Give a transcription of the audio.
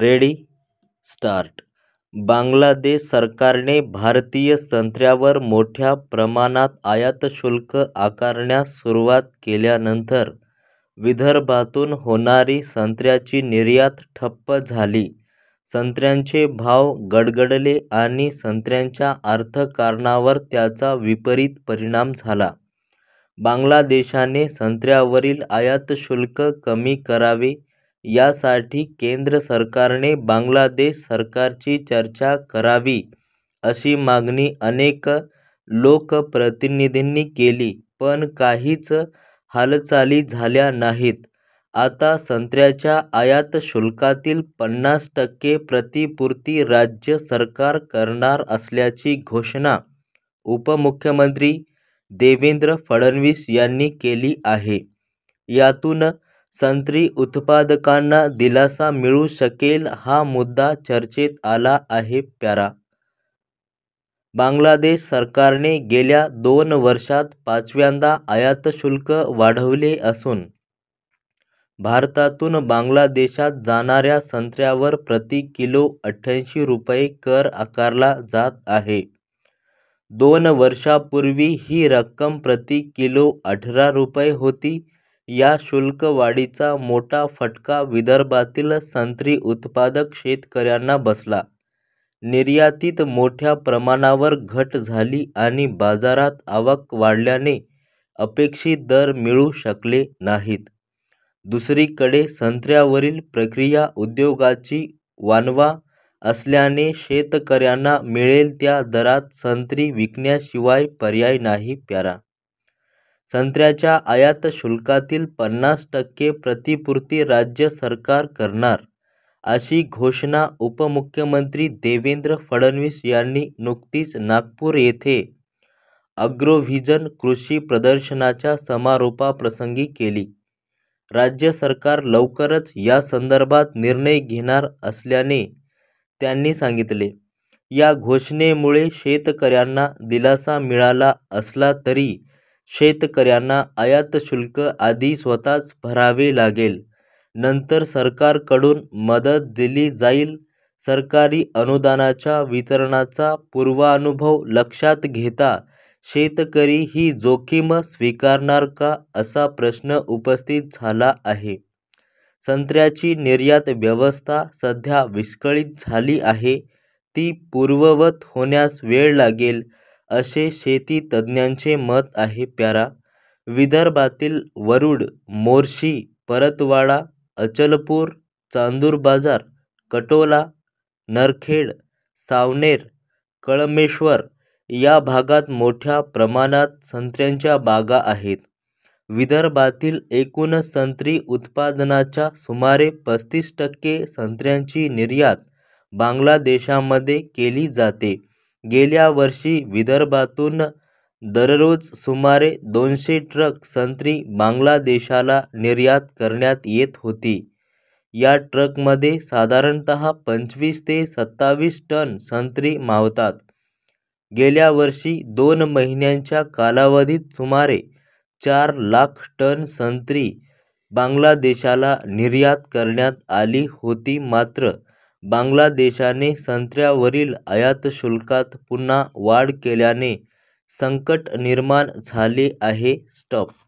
Ready start Bangladesh सरकारने भारतीय संत्र्यावर मोठ्या प्रमाणात आयात शुल्क आकारण्यास सुरुवात केल्यानंतर विदर्भातून होणारी संत्र्याची निर्यात ठप्प झाली संत्र्यांचे भाव गडगडले आणि संत्र्यांच्या अर्थकारणावर त्याचा विपरीत परिणाम झाला बांगलादेशाने संत्र्यावरील आयात शुल्क कमी करावे यासाठी केंद्र सरकारने बांगलादेश सरकारची चर्चा करावी अशी मागणी अनेक लोकप्रतिनिधींनी केली पण काहीच हालचाली झाल्या नाहीत आता संत्र्याच्या आयात शुल्कातील पन्नास टक्के प्रतिपूर्ती राज्य सरकार करणार असल्याची घोषणा उपमुख्यमंत्री देवेंद्र फडणवीस यांनी केली आहे यातून संत्री उत्पादकांना दिलासा मिळू शकेल हा मुद्दा चर्चेत आला आहे प्यारा बांगलादेश सरकारने गेल्या दोन वर्षात पाचव्यांदा आयात शुल्क वाढवले असून भारतातून बांगलादेशात जाणाऱ्या संत्र्यावर प्रति किलो अठ्ठ्याऐंशी रुपये कर आकारला जात आहे दोन वर्षापूर्वी ही रक्कम प्रति किलो अठरा रुपये होती या शुल्कवाढीचा मोठा फटका विदर्भातील संत्री उत्पादक शेतकऱ्यांना बसला. निर्यातीत मोठ्या प्रमाणावर घट झाली आणि बाजारात आवक वाढल्याने अपेक्षित दर मिळू शकले नाहीत. दुसरीकडे संत्र्यावरील प्रक्रिया उद्योगाची वानवा असल्याने शेतकऱ्यांना मिळेल त्या दरात संत्री विकण्याशिवाय पर्याय नाही. प्यारा संत्र्याच्या आयात शुल्कातील पन्नास टक्के प्रतिपूर्ती राज्य सरकार करणार, अशी घोषणा उपमुख्यमंत्री देवेंद्र फडणवीस यांनी नुकतीच नागपूर येथे अग्रोव्हिजन कृषी प्रदर्शनाच्या समारोपाप्रसंगी केली. राज्य सरकार लवकरच या संदर्भात निर्णय घेणार असल्याने त्यांनी सांगितले. या घोषणेमुळे शेतकऱ्यांना दिलासा मिळाला असला तरी शेतकऱ्यांना आयात शुल्क आधी स्वतःच भरावे लागेल नंतर सरकारकडून मदत दिली जाईल सरकारी अनुदानाच्या वितरणाचा पूर्वानुभव लक्षात घेता शेतकरी ही जोखीम स्वीकारणार का असा प्रश्न उपस्थित झाला आहे संत्र्याची निर्यात व्यवस्था सध्या विस्कळीत झाली आहे ती पूर्ववत होण्यास वेळ लागेल असे शेती तज्ज्ञांचे मत आहे प्यारा विदर्भातील वरुड, मोर्शी परतवाडा अचलपूर चांदूर बाजार कटोला नरखेड सावनेर कळमेश्वर या भागात मोठ्या प्रमाणात संत्र्यांच्या बागा आहेत विदर्भातील एकूण संत्री उत्पादनाच्या सुमारे पस्तीस टक्के संत्र्यांची निर्यात बांगलादेशामध्ये केली जाते गेल्या वर्षी विदर्भातून दररोज सुमारे दोनशे ट्रक संत्री बांगलादेशाला निर्यात करण्यात येत होती या ट्रकमध्ये साधारणत पंचवीस ते सत्तावीस टन संत्री मावतात गेल्या वर्षी दोन महिन्यांच्या कालावधीत सुमारे चार लाख टन संत्री बांगलादेशाला निर्यात करण्यात आली होती मात्र बांगलादेशाने संत्र्यावरील आयात शुल्कात पुन्हा वाढ केल्याने संकट निर्माण झाले आहे स्टॉप